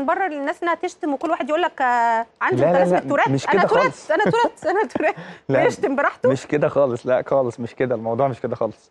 هنبرر للناس انها تشتم وكل واحد يقول لك عنده متلازمه تراث مش كده انا تراث انا تراث انا تراث يشتم براحته مش كده خالص لا خالص مش كده الموضوع مش كده خالص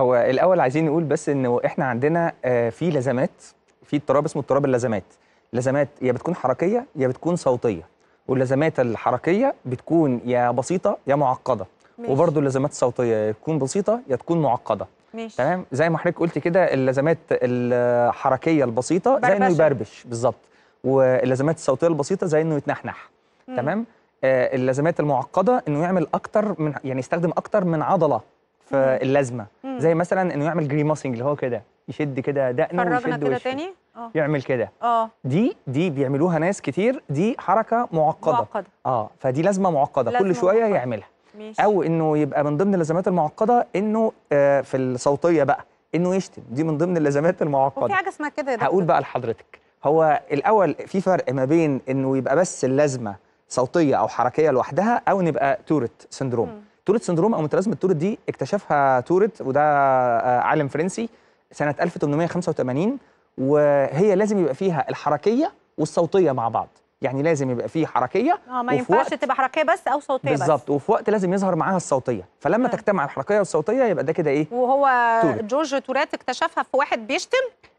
هو الاول عايزين نقول بس انه احنا عندنا آه، في لزمات في اضطراب اسمه اضطراب اللزمات لزمات يا بتكون حركيه يا بتكون صوتيه واللزمات الحركيه بتكون يا بسيطه يا معقده وبرضه اللزمات الصوتيه يا تكون بسيطه يا تكون معقده ماشي تمام زي ما حضرتك قلتي كده اللزمات الحركيه البسيطه زي انه يبربش بالظبط واللزمات الصوتيه البسيطه زي انه يتنحنح مم. تمام آه اللزمات المعقده انه يعمل اكتر من يعني يستخدم اكتر من عضله في مم. اللزمه مم. زي مثلا انه يعمل جريماسنج اللي هو كده يشد كده دقنه ويشد كده تاني أوه. يعمل كده اه دي دي بيعملوها ناس كتير دي حركه معقده معقده اه فدي لازمه معقده لازمة كل شويه معقدة. يعملها ماشي. او انه يبقى من ضمن اللزمات المعقده انه آه في الصوتيه بقى انه يشتم دي من ضمن اللزمات المعقده وفي حاجه اسمها كده هقول بقى لحضرتك هو الاول في فرق ما بين انه يبقى بس اللازمه صوتيه او حركيه لوحدها او نبقى تورت سندروم تورت سندروم او متلازمه تورت دي اكتشفها تورت وده آه، عالم فرنسي سنه 1885 وهي لازم يبقى فيها الحركيه والصوتيه مع بعض يعني لازم يبقى فيه حركيه اه ما ينفعش تبقى حركيه بس او صوتيه بس بالظبط وفي وقت لازم يظهر معاها الصوتيه فلما آه. تجتمع الحركيه والصوتيه يبقى ده كده ايه وهو تورت. جورج تورات اكتشفها في واحد بيشتم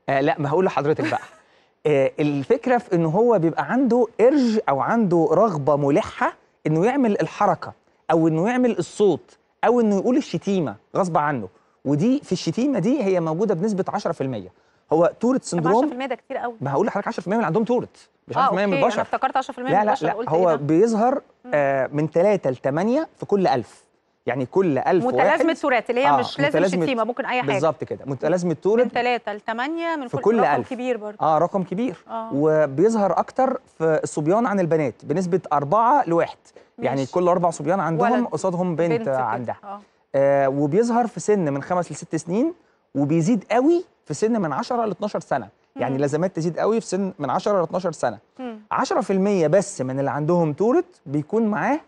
آه لا ما هقول لحضرتك بقى آه الفكره في ان هو بيبقى عنده ارج او عنده رغبه ملحه انه يعمل الحركه او انه يعمل الصوت او انه يقول الشتيمه غصب عنه ودي في الشتيمه دي هي موجوده بنسبه 10% هو تورت سندروم 10% ده كتير قوي ما هقول لحضرتك 10% من عندهم تورت مش آه، عارف آه من البشر انا افتكرت 10% من البشر لا البشر لا هو إيه بيظهر آه من 3 ل 8 في كل 1000 يعني كل 1000 متلازمه سورات اللي هي آه مش لازم شتيمه ممكن اي حاجه بالظبط كده متلازمه طول من 3 ل 8 من في كل رقم ألف. كبير برضه اه رقم كبير آه. وبيظهر اكتر في الصبيان عن البنات بنسبه 4 لواحد يعني كل اربع صبيان عندهم قصادهم بنت, بنت عندها آه. آه وبيظهر في سن من 5 ل 6 سنين وبيزيد قوي في سن من 10 ل 12 سنه يعني لازمات تزيد قوي في سن من 10 ل 12 سنه 10% بس من اللي عندهم تورت بيكون معاه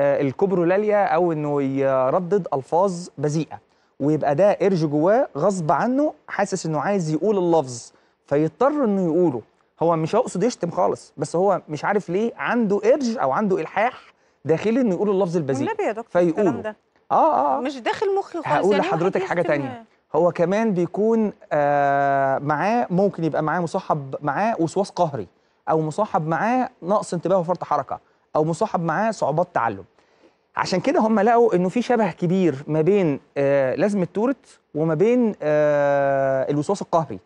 آه، الكوبرولاليا او انه يردد الفاظ بذيئه ويبقى ده ارج جواه غصب عنه حاسس انه عايز يقول اللفظ فيضطر انه يقوله هو مش هقصد يشتم خالص بس هو مش عارف ليه عنده ارج او عنده الحاح داخلي انه يقول اللفظ البذيء فيقول ده. آه،, اه اه مش داخل مخي خالص هقول يعني لحضرتك حاجه ثانيه هو كمان بيكون آه معاه ممكن يبقى معاه مصاحب معاه وسواس قهري او مصاحب معاه نقص انتباه وفرط حركه او مصاحب معاه صعوبات تعلم عشان كده هم لقوا انه في شبه كبير ما بين آه لازمه تورت وما بين آه الوسواس القهري